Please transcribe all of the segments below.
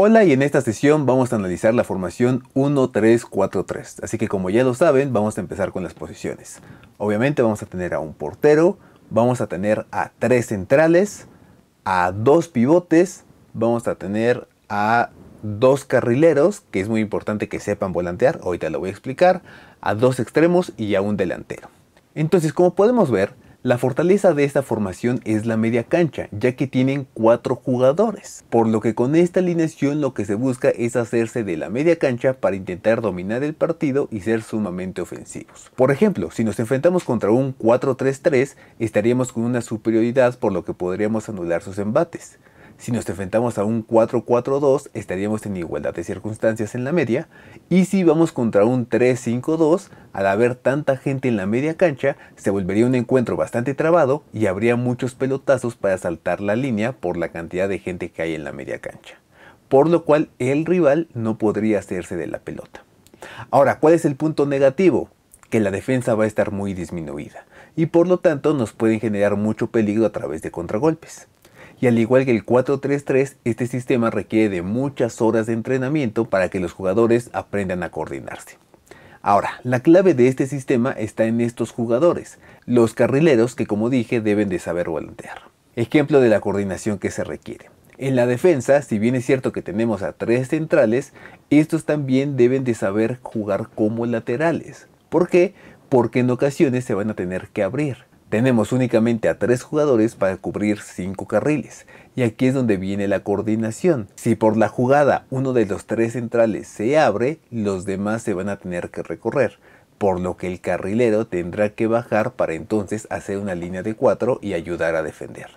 Hola y en esta sesión vamos a analizar la formación 1-3-4-3, así que como ya lo saben vamos a empezar con las posiciones. Obviamente vamos a tener a un portero, vamos a tener a tres centrales, a dos pivotes, vamos a tener a dos carrileros, que es muy importante que sepan volantear, ahorita lo voy a explicar, a dos extremos y a un delantero. Entonces como podemos ver, la fortaleza de esta formación es la media cancha, ya que tienen cuatro jugadores, por lo que con esta alineación lo que se busca es hacerse de la media cancha para intentar dominar el partido y ser sumamente ofensivos. Por ejemplo, si nos enfrentamos contra un 4-3-3, estaríamos con una superioridad por lo que podríamos anular sus embates. Si nos enfrentamos a un 4-4-2, estaríamos en igualdad de circunstancias en la media. Y si vamos contra un 3-5-2, al haber tanta gente en la media cancha, se volvería un encuentro bastante trabado y habría muchos pelotazos para saltar la línea por la cantidad de gente que hay en la media cancha. Por lo cual el rival no podría hacerse de la pelota. Ahora, ¿cuál es el punto negativo? Que la defensa va a estar muy disminuida y por lo tanto nos pueden generar mucho peligro a través de contragolpes y al igual que el 4-3-3, este sistema requiere de muchas horas de entrenamiento para que los jugadores aprendan a coordinarse. Ahora, la clave de este sistema está en estos jugadores, los carrileros que como dije deben de saber volantear. Ejemplo de la coordinación que se requiere. En la defensa, si bien es cierto que tenemos a tres centrales, estos también deben de saber jugar como laterales. ¿Por qué? Porque en ocasiones se van a tener que abrir. Tenemos únicamente a tres jugadores para cubrir cinco carriles, y aquí es donde viene la coordinación. Si por la jugada uno de los tres centrales se abre, los demás se van a tener que recorrer, por lo que el carrilero tendrá que bajar para entonces hacer una línea de cuatro y ayudar a defender.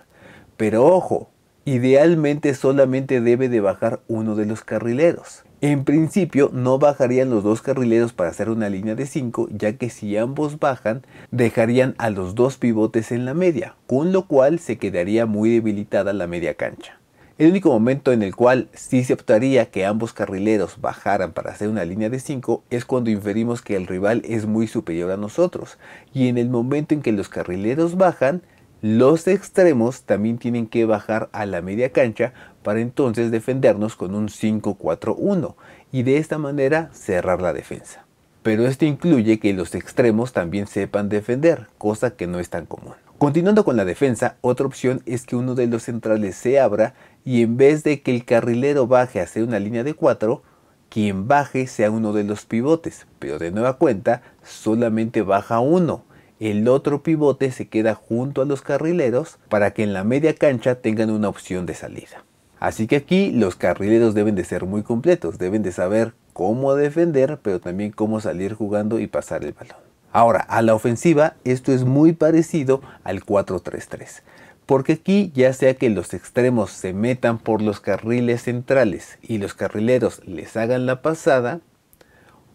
Pero ojo, idealmente solamente debe de bajar uno de los carrileros. En principio no bajarían los dos carrileros para hacer una línea de 5, ya que si ambos bajan, dejarían a los dos pivotes en la media, con lo cual se quedaría muy debilitada la media cancha. El único momento en el cual sí se optaría que ambos carrileros bajaran para hacer una línea de 5 es cuando inferimos que el rival es muy superior a nosotros, y en el momento en que los carrileros bajan, los extremos también tienen que bajar a la media cancha para entonces defendernos con un 5-4-1 y de esta manera cerrar la defensa. Pero esto incluye que los extremos también sepan defender, cosa que no es tan común. Continuando con la defensa, otra opción es que uno de los centrales se abra y en vez de que el carrilero baje hacia una línea de 4, quien baje sea uno de los pivotes, pero de nueva cuenta solamente baja uno. El otro pivote se queda junto a los carrileros para que en la media cancha tengan una opción de salida. Así que aquí los carrileros deben de ser muy completos, deben de saber cómo defender, pero también cómo salir jugando y pasar el balón. Ahora, a la ofensiva esto es muy parecido al 4-3-3, porque aquí ya sea que los extremos se metan por los carriles centrales y los carrileros les hagan la pasada,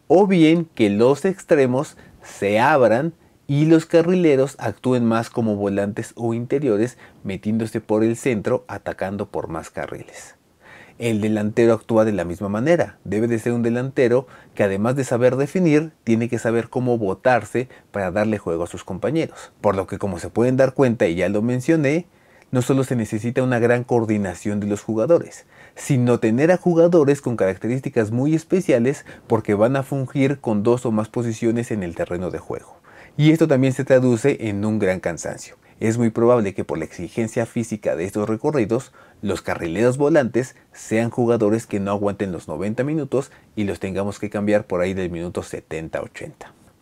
o bien que los extremos se abran y los carrileros actúen más como volantes o interiores, metiéndose por el centro, atacando por más carriles. El delantero actúa de la misma manera. Debe de ser un delantero que además de saber definir, tiene que saber cómo botarse para darle juego a sus compañeros. Por lo que como se pueden dar cuenta y ya lo mencioné, no solo se necesita una gran coordinación de los jugadores, sino tener a jugadores con características muy especiales porque van a fungir con dos o más posiciones en el terreno de juego y esto también se traduce en un gran cansancio. Es muy probable que por la exigencia física de estos recorridos, los carrileros volantes sean jugadores que no aguanten los 90 minutos y los tengamos que cambiar por ahí del minuto 70-80.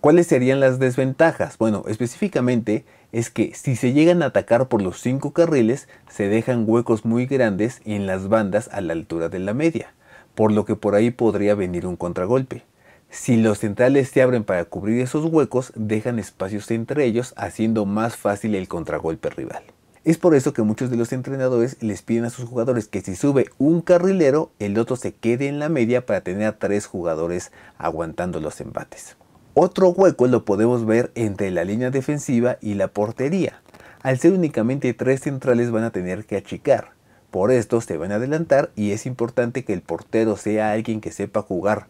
¿Cuáles serían las desventajas? Bueno, específicamente es que si se llegan a atacar por los 5 carriles, se dejan huecos muy grandes en las bandas a la altura de la media, por lo que por ahí podría venir un contragolpe. Si los centrales se abren para cubrir esos huecos, dejan espacios entre ellos, haciendo más fácil el contragolpe rival. Es por eso que muchos de los entrenadores les piden a sus jugadores que si sube un carrilero, el otro se quede en la media para tener a tres jugadores aguantando los embates. Otro hueco lo podemos ver entre la línea defensiva y la portería. Al ser únicamente tres centrales van a tener que achicar. Por esto se van a adelantar y es importante que el portero sea alguien que sepa jugar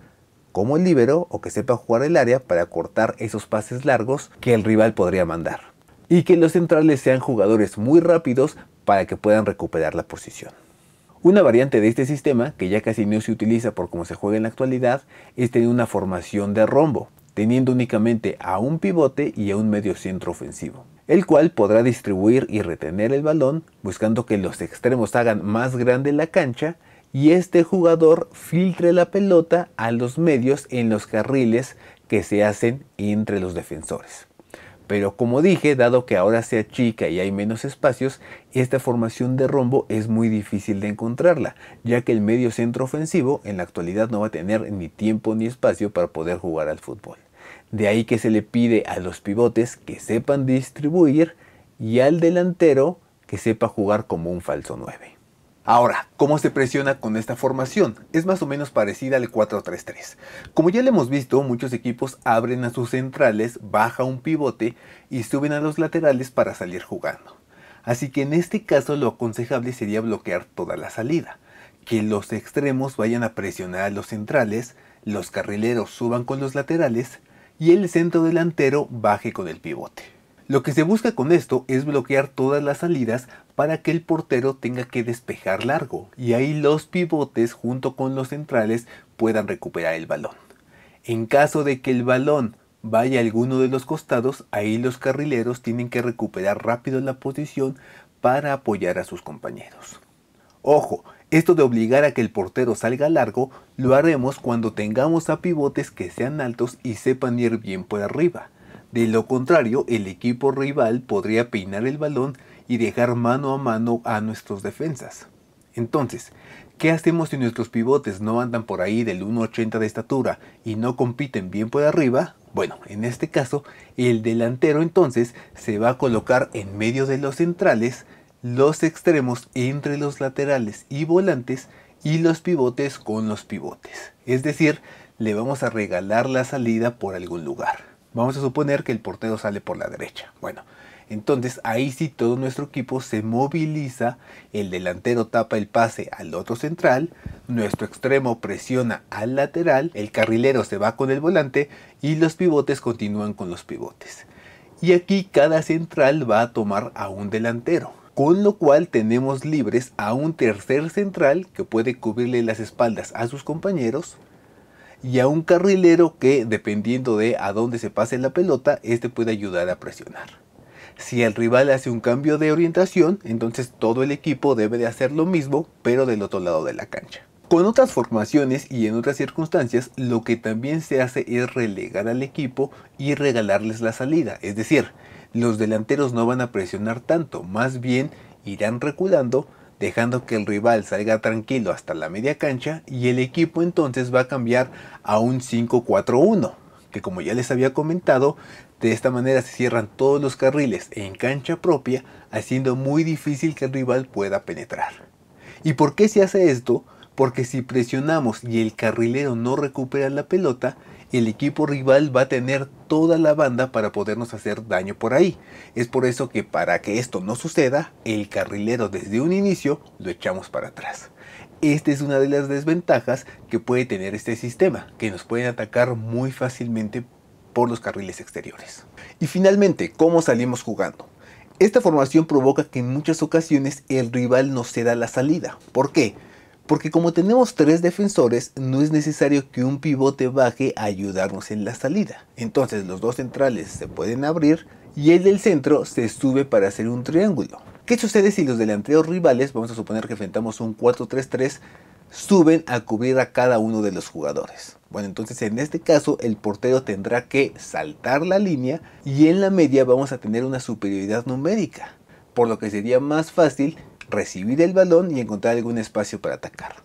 como el libero o que sepa jugar el área para cortar esos pases largos que el rival podría mandar. Y que los centrales sean jugadores muy rápidos para que puedan recuperar la posición. Una variante de este sistema, que ya casi no se utiliza por cómo se juega en la actualidad, es tener una formación de rombo, teniendo únicamente a un pivote y a un medio centro ofensivo, el cual podrá distribuir y retener el balón, buscando que los extremos hagan más grande la cancha y este jugador filtre la pelota a los medios en los carriles que se hacen entre los defensores. Pero como dije, dado que ahora sea chica y hay menos espacios, esta formación de rombo es muy difícil de encontrarla, ya que el medio centro ofensivo en la actualidad no va a tener ni tiempo ni espacio para poder jugar al fútbol. De ahí que se le pide a los pivotes que sepan distribuir y al delantero que sepa jugar como un falso 9. Ahora, ¿cómo se presiona con esta formación? Es más o menos parecida al 4-3-3. Como ya lo hemos visto, muchos equipos abren a sus centrales, baja un pivote y suben a los laterales para salir jugando. Así que en este caso lo aconsejable sería bloquear toda la salida, que los extremos vayan a presionar a los centrales, los carrileros suban con los laterales y el centro delantero baje con el pivote. Lo que se busca con esto es bloquear todas las salidas para que el portero tenga que despejar largo y ahí los pivotes junto con los centrales puedan recuperar el balón. En caso de que el balón vaya a alguno de los costados, ahí los carrileros tienen que recuperar rápido la posición para apoyar a sus compañeros. Ojo, esto de obligar a que el portero salga largo lo haremos cuando tengamos a pivotes que sean altos y sepan ir bien por arriba de lo contrario, el equipo rival podría peinar el balón y dejar mano a mano a nuestros defensas. Entonces, ¿qué hacemos si nuestros pivotes no andan por ahí del 1,80 de estatura y no compiten bien por arriba? Bueno, en este caso, el delantero entonces se va a colocar en medio de los centrales, los extremos entre los laterales y volantes y los pivotes con los pivotes. Es decir, le vamos a regalar la salida por algún lugar. Vamos a suponer que el portero sale por la derecha. Bueno, entonces ahí sí todo nuestro equipo se moviliza, el delantero tapa el pase al otro central, nuestro extremo presiona al lateral, el carrilero se va con el volante y los pivotes continúan con los pivotes. Y aquí cada central va a tomar a un delantero, con lo cual tenemos libres a un tercer central que puede cubrirle las espaldas a sus compañeros, y a un carrilero que, dependiendo de a dónde se pase la pelota, este puede ayudar a presionar. Si el rival hace un cambio de orientación, entonces todo el equipo debe de hacer lo mismo, pero del otro lado de la cancha. Con otras formaciones y en otras circunstancias, lo que también se hace es relegar al equipo y regalarles la salida. Es decir, los delanteros no van a presionar tanto, más bien irán reculando dejando que el rival salga tranquilo hasta la media cancha y el equipo entonces va a cambiar a un 5-4-1, que como ya les había comentado, de esta manera se cierran todos los carriles en cancha propia, haciendo muy difícil que el rival pueda penetrar. ¿Y por qué se hace esto? porque si presionamos y el carrilero no recupera la pelota, el equipo rival va a tener toda la banda para podernos hacer daño por ahí. Es por eso que para que esto no suceda, el carrilero desde un inicio lo echamos para atrás. Esta es una de las desventajas que puede tener este sistema, que nos pueden atacar muy fácilmente por los carriles exteriores. Y finalmente, ¿cómo salimos jugando? Esta formación provoca que en muchas ocasiones el rival nos ceda la salida. ¿Por qué? Porque como tenemos tres defensores, no es necesario que un pivote baje a ayudarnos en la salida. Entonces los dos centrales se pueden abrir y el del centro se sube para hacer un triángulo. ¿Qué sucede si los delanteros rivales, vamos a suponer que enfrentamos un 4-3-3, suben a cubrir a cada uno de los jugadores? Bueno, entonces en este caso el portero tendrá que saltar la línea y en la media vamos a tener una superioridad numérica, por lo que sería más fácil recibir el balón y encontrar algún espacio para atacar.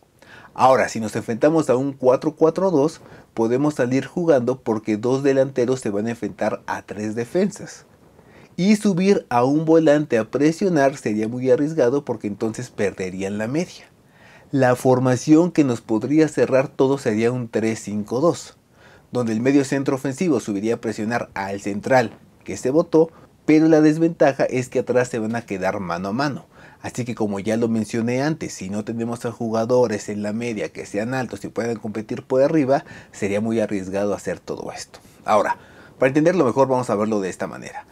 Ahora, si nos enfrentamos a un 4-4-2, podemos salir jugando porque dos delanteros se van a enfrentar a tres defensas. Y subir a un volante a presionar sería muy arriesgado porque entonces perderían la media. La formación que nos podría cerrar todo sería un 3-5-2, donde el medio centro ofensivo subiría a presionar al central que se botó pero la desventaja es que atrás se van a quedar mano a mano Así que como ya lo mencioné antes, si no tenemos a jugadores en la media que sean altos y puedan competir por arriba, sería muy arriesgado hacer todo esto. Ahora, para entenderlo mejor vamos a verlo de esta manera.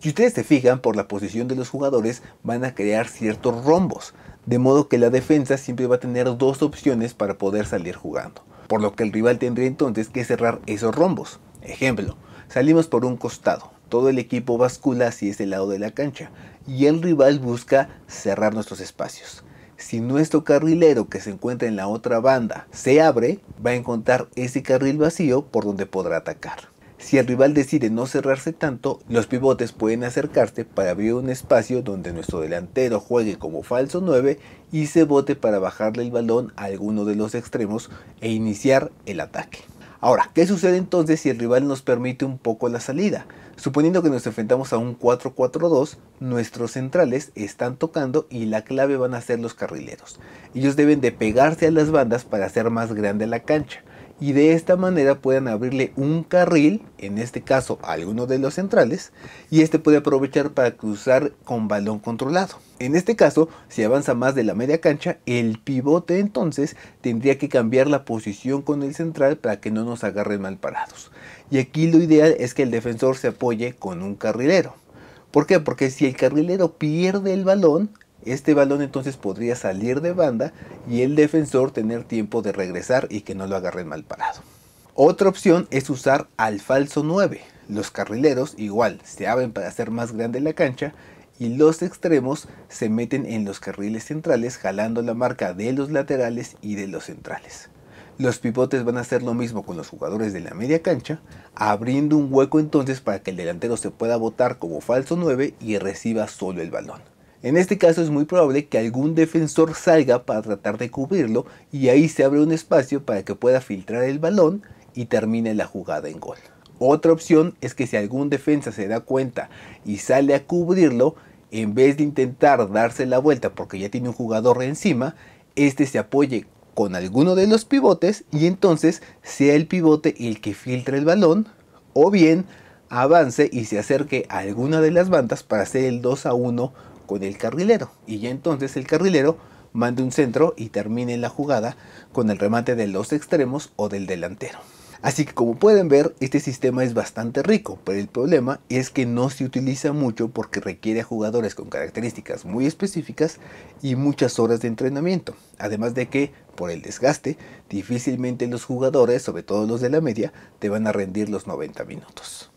Si ustedes se fijan por la posición de los jugadores, van a crear ciertos rombos, de modo que la defensa siempre va a tener dos opciones para poder salir jugando, por lo que el rival tendría entonces que cerrar esos rombos. Ejemplo, salimos por un costado, todo el equipo bascula hacia ese lado de la cancha y el rival busca cerrar nuestros espacios. Si nuestro carrilero que se encuentra en la otra banda se abre, va a encontrar ese carril vacío por donde podrá atacar. Si el rival decide no cerrarse tanto, los pivotes pueden acercarse para abrir un espacio donde nuestro delantero juegue como falso 9 y se bote para bajarle el balón a alguno de los extremos e iniciar el ataque. Ahora, ¿qué sucede entonces si el rival nos permite un poco la salida? Suponiendo que nos enfrentamos a un 4-4-2, nuestros centrales están tocando y la clave van a ser los carrileros. Ellos deben de pegarse a las bandas para hacer más grande la cancha y de esta manera puedan abrirle un carril, en este caso a alguno de los centrales, y este puede aprovechar para cruzar con balón controlado. En este caso, si avanza más de la media cancha, el pivote entonces tendría que cambiar la posición con el central para que no nos agarren mal parados. Y aquí lo ideal es que el defensor se apoye con un carrilero. ¿Por qué? Porque si el carrilero pierde el balón, este balón entonces podría salir de banda y el defensor tener tiempo de regresar y que no lo agarren mal parado. Otra opción es usar al falso 9. Los carrileros igual se abren para hacer más grande la cancha y los extremos se meten en los carriles centrales jalando la marca de los laterales y de los centrales. Los pivotes van a hacer lo mismo con los jugadores de la media cancha, abriendo un hueco entonces para que el delantero se pueda botar como falso 9 y reciba solo el balón. En este caso es muy probable que algún defensor salga para tratar de cubrirlo y ahí se abre un espacio para que pueda filtrar el balón y termine la jugada en gol. Otra opción es que si algún defensa se da cuenta y sale a cubrirlo, en vez de intentar darse la vuelta porque ya tiene un jugador encima, este se apoye con alguno de los pivotes y entonces sea el pivote el que filtre el balón o bien avance y se acerque a alguna de las bandas para hacer el 2 a 1 con el carrilero y ya entonces el carrilero manda un centro y termine la jugada con el remate de los extremos o del delantero. Así que como pueden ver, este sistema es bastante rico, pero el problema es que no se utiliza mucho porque requiere a jugadores con características muy específicas y muchas horas de entrenamiento. Además de que, por el desgaste, difícilmente los jugadores, sobre todo los de la media, te van a rendir los 90 minutos.